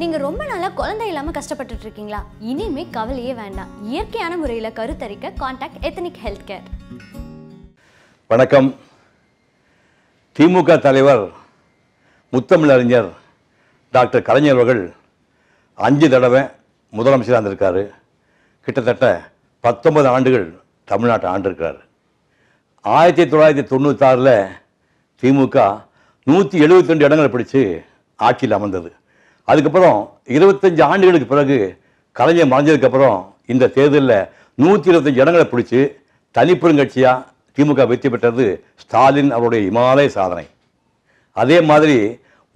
நீங்கள் ரொம்ப நாளாக குழந்தை இல்லாமல் கஷ்டப்பட்டுட்டு இருக்கீங்களா இனிமே கவலையே வேண்டாம் இயற்கையான முறையில் கருத்தரிக்க கான்டாக்ட் எத்தனிக் ஹெல்த் கேர் வணக்கம் திமுக தலைவர் முத்தமிழறிஞர் டாக்டர் கலைஞர் அவர்கள் அஞ்சு தடவை முதலமைச்சராக இருந்திருக்காரு கிட்டத்தட்ட பத்தொன்பது ஆண்டுகள் தமிழ்நாட்டை ஆண்டிருக்கார் ஆயிரத்தி தொள்ளாயிரத்தி தொண்ணூத்தாறில் திமுக நூற்றி எழுபத்தி ரெண்டு இடங்களை பிடிச்சி ஆட்சியில் அமர்ந்தது அதுக்கப்புறம் இருபத்தஞ்சு ஆண்டுகளுக்கு பிறகு கலைஞர் மறைஞ்சதுக்கப்புறம் இந்த தேர்தலில் நூற்றி இருபத்தஞ்சு இடங்களை பிடிச்சி தனிப்பெருங்கட்சியாக திமுக வெற்றி பெற்றது ஸ்டாலின் அவருடைய இமாலய சாதனை அதே மாதிரி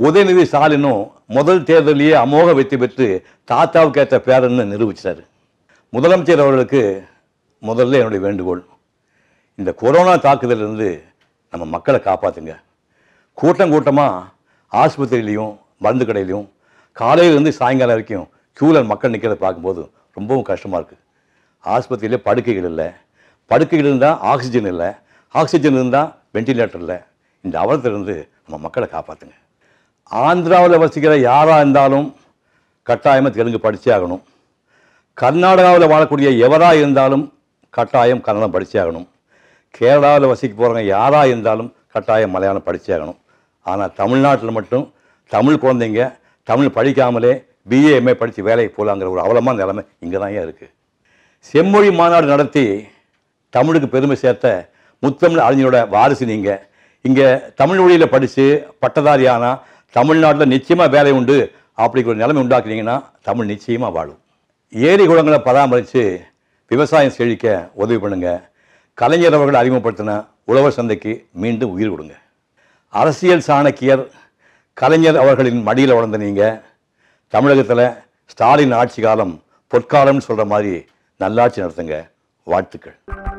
உதயநிதி ஸ்டாலினும் முதல் தேர்தலையே அமோக வெற்றி பெற்று தாத்தாவுக்கு ஏற்ற பேரன்னு நிரூபித்தார் முதலமைச்சர் அவர்களுக்கு முதல்ல என்னுடைய வேண்டுகோள் இந்த கொரோனா தாக்குதலிருந்து நம்ம மக்களை காப்பாற்றுங்க கூட்டம் கூட்டமாக ஆஸ்பத்திரியிலையும் மருந்து கடையிலையும் காலையிலேருந்து சாயங்காலம் வரைக்கும் க்யூவில் மக்கள் நிற்கிறத பார்க்கும்போது ரொம்பவும் கஷ்டமாக இருக்குது ஆஸ்பத்திரியிலே படுக்கைகள் இல்லை படுக்கைகள் இருந்தால் ஆக்சிஜன் இல்லை ஆக்சிஜன் இருந்தால் வெண்டிலேட்டர் இல்லை இந்த அவலத்திலிருந்து நம்ம மக்களை காப்பாற்றுங்க ஆந்திராவில் வசிக்கிற யாராக இருந்தாலும் கட்டாயமாக தெலுங்கு படித்தே ஆகணும் கர்நாடகாவில் வாழக்கூடிய எவராக இருந்தாலும் கட்டாயம் கன்னடம் படித்தே ஆகணும் கேரளாவில் வசிக்க போகிறவங்க யாராக இருந்தாலும் கட்டாயம் மலையாளம் படித்தே ஆகணும் ஆனால் தமிழ்நாட்டில் மட்டும் தமிழ் குழந்தைங்க தமிழ் படிக்காமலே பிஏஎம்ஏ படித்து வேலைக்கு போகலாங்கிற ஒரு அவலமான நிலைமை இங்கே தான் இருக்குது செம்மொழி மாநாடு நடத்தி தமிழுக்கு பெருமை சேர்த்த முத்தமிழ் அறிஞரோட வாரிசு நீங்கள் இங்கே தமிழ் மொழியில் படித்து பட்டதாரி ஆனால் தமிழ்நாட்டில் நிச்சயமாக வேலை உண்டு அப்படிங்கிற ஒரு நிலைமை உண்டாக்குறீங்கன்னா தமிழ் நிச்சயமாக வாழும் ஏரி குளங்களை பராமரித்து விவசாயம் செழிக்க உதவி பண்ணுங்கள் கலைஞர் அவர்கள் அறிமுகப்படுத்தின உழவர் சந்தைக்கு மீண்டும் உயிர் கொடுங்க அரசியல் சாணக்கியர் கலைஞர் அவர்களின் மடியில் வளர்ந்த நீங்கள் தமிழகத்தில் ஸ்டாலின் ஆட்சி காலம் பொற்காலம்னு சொல்கிற மாதிரி நல்லாட்சி நடத்துங்க வாழ்த்துக்கள்